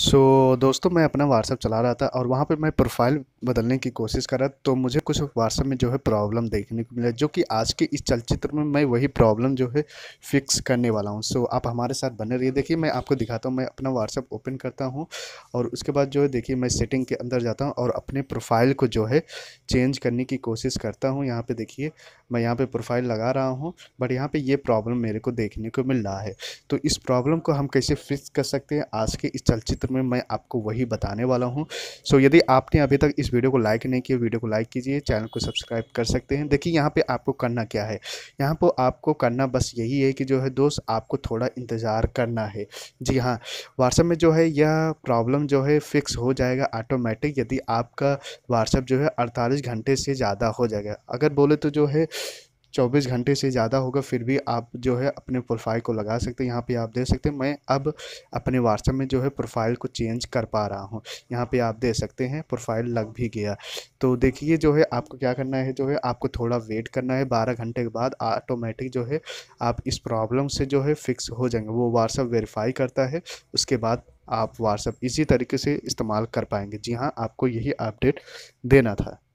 सो so, दोस्तों मैं अपना व्हाट्सअप चला रहा था और वहाँ पे मैं प्रोफाइल बदलने की कोशिश कर रहा था तो मुझे कुछ व्हाट्सअप में जो है प्रॉब्लम देखने को मिला जो कि आज के इस चलचित्र में मैं वही प्रॉब्लम जो है फिक्स करने वाला हूँ सो so, आप हमारे साथ बने रहिए देखिए मैं आपको दिखाता हूँ मैं अपना व्हाट्सअप ओपन करता हूँ और उसके बाद जो है देखिए मैं सेटिंग के अंदर जाता हूँ और अपने प्रोफाइल को जो है चेंज करने की कोशिश करता हूँ यहाँ पर देखिए मैं यहाँ पर प्रोफाइल लगा रहा हूँ बट यहाँ पर ये प्रॉब्लम मेरे को देखने को मिल रहा है तो इस प्रॉब्लम को हम कैसे फिक्स कर सकते हैं आज के इस चलचित्र में मैं आपको वही बताने वाला हूँ सो so, यदि आपने अभी तक इस वीडियो को लाइक नहीं किया वीडियो को लाइक कीजिए चैनल को सब्सक्राइब कर सकते हैं देखिए यहाँ पर आपको करना क्या है यहाँ पर आपको करना बस यही है कि जो है दोस्त आपको थोड़ा इंतज़ार करना है जी हाँ व्हाट्सएप में जो है यह प्रॉब्लम जो है फिक्स हो जाएगा ऑटोमेटिक यदि आपका व्हाट्सएप जो है अड़तालीस घंटे से ज़्यादा हो जाएगा अगर बोले तो जो है चौबीस घंटे से ज़्यादा होगा फिर भी आप जो है अपने प्रोफाइल को लगा सकते हैं यहाँ पे आप देख सकते हैं मैं अब अपने व्हाट्सएप में जो है प्रोफाइल को चेंज कर पा रहा हूँ यहाँ पे आप देख सकते हैं प्रोफाइल लग भी गया तो देखिए जो है आपको क्या करना है जो है आपको थोड़ा वेट करना है बारह घंटे के बाद ऑटोमेटिक जो है आप इस प्रॉब्लम से जो है फिक्स हो जाएंगे वो व्हाट्सअप वेरीफाई करता है उसके बाद आप व्हाट्सअप इसी तरीके से इस्तेमाल कर पाएंगे जी हाँ आपको यही अपडेट देना था